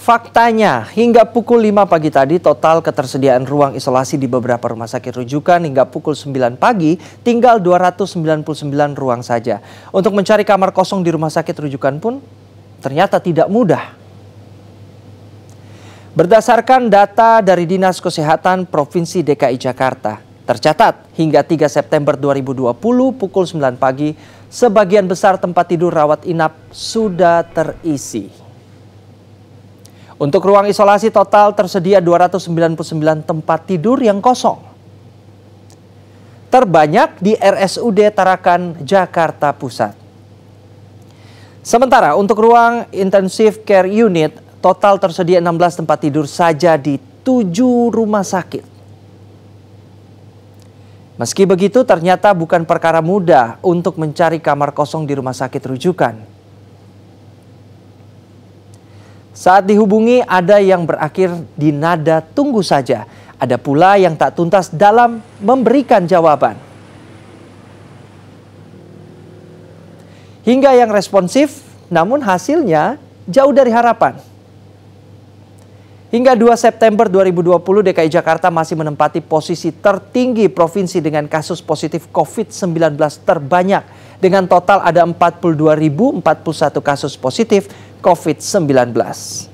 Faktanya, hingga pukul 5 pagi tadi total ketersediaan ruang isolasi di beberapa rumah sakit rujukan hingga pukul 9 pagi tinggal 299 ruang saja. Untuk mencari kamar kosong di rumah sakit rujukan pun ternyata tidak mudah. Berdasarkan data dari Dinas Kesehatan Provinsi DKI Jakarta, tercatat hingga 3 September 2020 pukul 9 pagi, sebagian besar tempat tidur rawat inap sudah terisi. Untuk ruang isolasi total tersedia 299 tempat tidur yang kosong. Terbanyak di RSUD Tarakan, Jakarta Pusat. Sementara untuk ruang intensive care unit, total tersedia 16 tempat tidur saja di 7 rumah sakit. Meski begitu, ternyata bukan perkara mudah untuk mencari kamar kosong di rumah sakit rujukan. Saat dihubungi ada yang berakhir di nada tunggu saja. Ada pula yang tak tuntas dalam memberikan jawaban. Hingga yang responsif namun hasilnya jauh dari harapan. Hingga 2 September 2020, DKI Jakarta masih menempati posisi tertinggi provinsi dengan kasus positif COVID-19 terbanyak. Dengan total ada 42.041 kasus positif COVID-19.